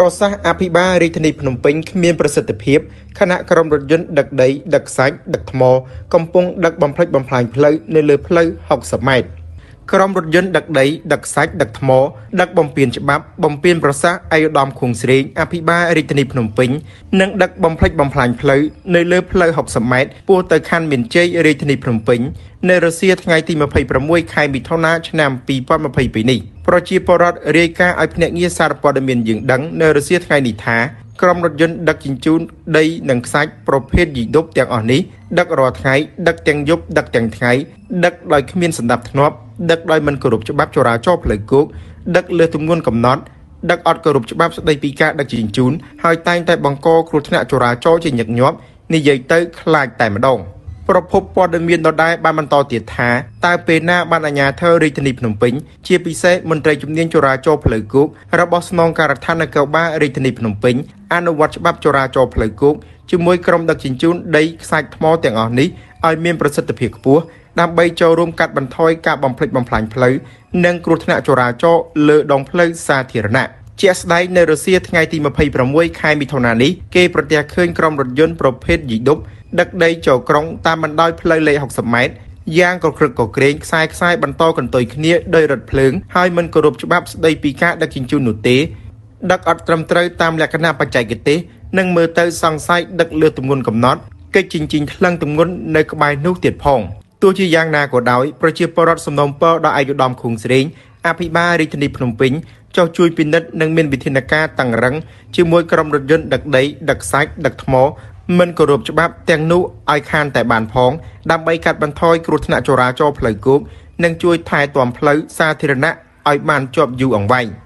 ប្រសាសន៍អភិបាលរាជធានីភ្នំពេញគ្មានប្រសិទ្ធភាពខណៈក្រុមរថយន្តដឹកដីដឹកសាច់ដឹកថ្ម កំពុងដឹកបំផ្លិចបំផ្លាញផ្លូវនៅលើផ្លូវ60ម៉ែត្រក្រុមរថយន្តដឹកដីដឹកសាច់ដឹកថ្មដឹកបំពេញច្បាប់បំពេញប្រសាសន៍អាយដាមខួងស្រេងអភិបាលរាជធានីភ្នំពេញនិងដឹកបំផ្លិចបំផ្លាញផ្លូវនៅលើផ្លូវ60ម៉ែត្រពោះទៅខណ្ឌមានជ័យរាជធានីភ្នំពេញ នៅរសៀលថ្ងៃទី26ខែមិថុនាឆ្នាំ2022នេះប្រជាពលរដ្ឋរាយការណ៍ឲ្យភ្នាក់ងារសារព័ត៌មានយើងដឹងនៅរសៀលថ្ងៃនេះថាក្រុមរថយន្តដឹកជញ្ជូនដី និងខ្សាច់ប្រភេទយីដប់ទាំងអស់នេះដឹករាល់ថ្ងៃដឹកទាំងយប់ដឹកទាំងថ្ងៃដឹកដោយគ្មានសណ្ដាប់ធ្នាប់ដឹកដោយមិនគោរពច្បាប់ចរាចរណ៍ផ្លូវគោកដឹកលើសទម្ងន់កំណត់ដឹកអត់គោរពច្បាប់ស្ដីពីការដឹកជញ្ជូនហើយតែងតែបង្កគ្រោះថ្នាក់ចរាចរណ៍ជាញឹកញាប់និយាយទៅខ្លាចតែម្ដងប្រពន្ធព័ត៌មានដដែលបានបន្តទៀតថាតើពេលណាបានអាជ្ញាធររាជធានីភ្នំពេញជាពិសេសមន្ត្រីជំនាញចរាចរណ៍ផ្លូវគោករបស់ស្នងការដ្ឋាននគរបាលរាជធានីភ្នំពេញអនុវត្តច្បាប់ចរាចរណ៍ផ្លូវគោកជាមួយក្រុមដឹកជញ្ជូនដីខ្សាច់ថ្មទាំងអស់នេះឲ្យមានប្រសិទ្ធភាពខ្ពស់ដើម្បីចូលរួមកាត់បន្ថយការបំផ្លិចបំផ្លាញផ្លូវនិងគ្រោះថ្នាក់ចរាចរណ៍លើដងផ្លូវសាធារណៈជាស្ដែងនៅរុស្ស៊ីថ្ងៃទី26ខែមិថុនានេះគេប្រទះឃើញក្រុមរថយន្តប្រភេទយីឌុបដឹកដីចូលក្រុងតាមបណ្ដោយផ្លូវលេខ60ម៉ែត្រយ៉ាងក្រគ្រឹកកក្រែងខ្សែខ្សែបន្តកន្ទុយគ្នាដោយរថភ្លើងហើយមិនគោរពច្បាប់ស្ដីពីការដឹកជញ្ជូននោះទេ ដឹកអត់ត្រឹមត្រូវតាមលក្ខណៈបច្ចេកទេសនិងមើលទៅសង្ស័យដឹកលើទម្ងន់កំណត់កិច្ចជញ្ជីងខ្លាំងទម្ងន់នៅក្បែរនោះទៀតផងទោះជាយ៉ាងណាក៏ដោយប្រជាពលរដ្ឋសំណូមពរដល់អាយុដំឃុងស្រេងអភិបាលរាជធានីភ្នំពេញចោះជួយពិនិត្យនិងមានវិធានការតឹងរឹងជាមួយក្រុមរថយន្តដឹកដី ដឹកសាច់ដឹកថ្មមិនគោរពច្បាប់ទាំងនោះឲ្យខានតែបានផងដើម្បីកាត់បន្ថយគ្រោះថ្នាក់ចរាចរណ៍ផ្លូវគោកនិងជួយថែទាំផ្លូវសាធារណៈឲ្យបានជាប់យូរអង្វែង។